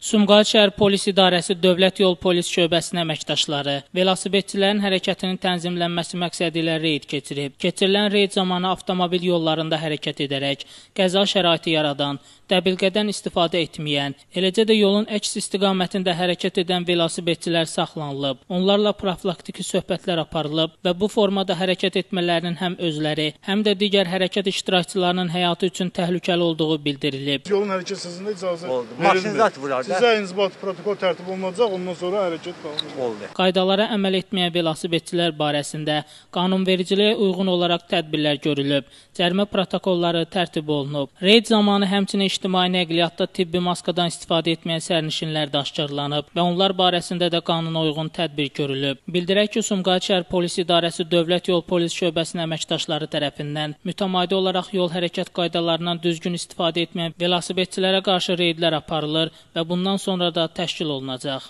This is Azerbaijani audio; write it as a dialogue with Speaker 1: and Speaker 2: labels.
Speaker 1: Sumqayıt şəhər polis idarəsi Dövlət Yol Polis şöbəsinin əməkdaşları velosipedçilərin hərəkətinin tənzimlənməsi məqsədi ilə reyd keçirib. Keçirilən reyd zamanı avtomobil yollarında hərəkət edərək qəza şəraiti yaradan, dəbilqədən istifadə etməyən, eləcə də yolun əks istiqamətində hərəkət edən velosipedçilər saxlanılıb. Onlarla profilaktiki söhbətlər aparılıb və bu formada hərəkət etmələrinin həm özləri, həm də digər hərəkət iştirakçılarının həyatı üçün təhlükəli olduğu bildirilib. Yolun hərəkət
Speaker 2: sırasında icazə verilmir. Maşınzat vurar. Sizə inzibati protokol tərtib olunacaq, ondan sonra hərəkət olunacaq.
Speaker 1: Qaydalara əməl etməyə belasib etçilər barəsində qanunvericiliyə uyğun olaraq tədbirlər görülüb, cərimə protokolları tərtib olunub. Reyd zamanı həmçinin ictimai nəqliyyatda tibbi maskadan istifadə etməyən sərnişinlər də aşkarlanıb və onlar barəsində də qanuna uyğun tədbir görülüb. Bildirək ki, Sumqayıt şəhər polis idarəsi Dövlət Yol Polis şöbəsinin əməkdaşları tərəfindən mütəmadi olaraq yol hərəkət qaydalarından düzgün istifadə etməyən velosipedçilərə qarşı reydlər aparılır və bunu Bundan sonra da təşkil olunacaq.